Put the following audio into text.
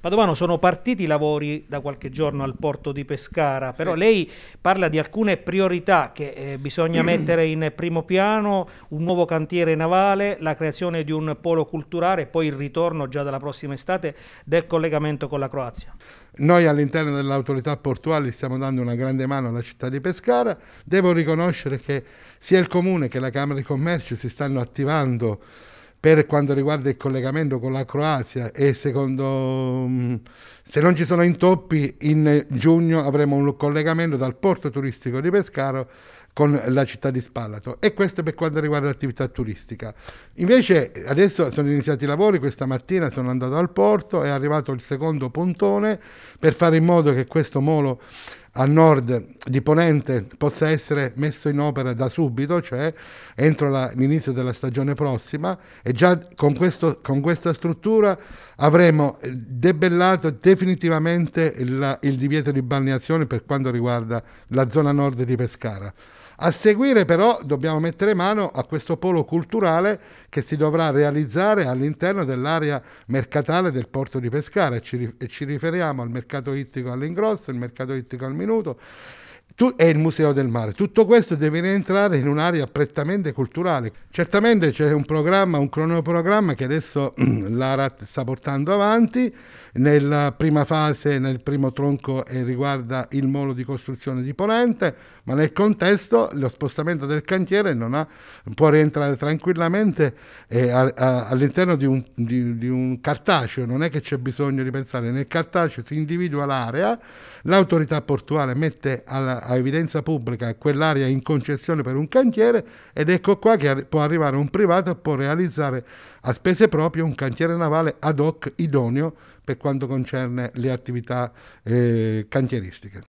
Padovano, sono partiti i lavori da qualche giorno al porto di Pescara, però sì. lei parla di alcune priorità che eh, bisogna mettere in primo piano, un nuovo cantiere navale, la creazione di un polo culturale e poi il ritorno già dalla prossima estate del collegamento con la Croazia. Noi all'interno dell'autorità portuale stiamo dando una grande mano alla città di Pescara, devo riconoscere che sia il Comune che la Camera di Commercio si stanno attivando per quanto riguarda il collegamento con la Croazia e secondo mm, se non ci sono intoppi in giugno avremo un collegamento dal porto turistico di Pescaro con la città di Spalato e questo per quanto riguarda l'attività turistica. Invece adesso sono iniziati i lavori, questa mattina sono andato al porto, è arrivato il secondo pontone per fare in modo che questo molo a nord di Ponente possa essere messo in opera da subito, cioè entro la, l'inizio della stagione prossima e già con, questo, con questa struttura avremo eh, debellato definitivamente il, il divieto di balneazione per quanto riguarda la zona nord di Pescara. A seguire però dobbiamo mettere mano a questo polo culturale che si dovrà realizzare all'interno dell'area mercatale del porto di Pescara e ci, e ci riferiamo al mercato ittico all'ingrosso, il mercato ittico al minuto tu, è il Museo del Mare. Tutto questo deve rientrare in un'area prettamente culturale. Certamente c'è un programma, un cronoprogramma che adesso l'ARAT sta portando avanti. Nella prima fase, nel primo tronco, eh, riguarda il molo di costruzione di Ponente, ma nel contesto lo spostamento del cantiere ha, può rientrare tranquillamente eh, a, a, all'interno di un, di, di un cartaceo. Non è che c'è bisogno di pensare. Nel cartaceo si individua l'area, l'autorità portuale mette alla a evidenza pubblica quell'area in concessione per un cantiere ed ecco qua che può arrivare un privato e può realizzare a spese proprie un cantiere navale ad hoc idoneo per quanto concerne le attività eh, cantieristiche.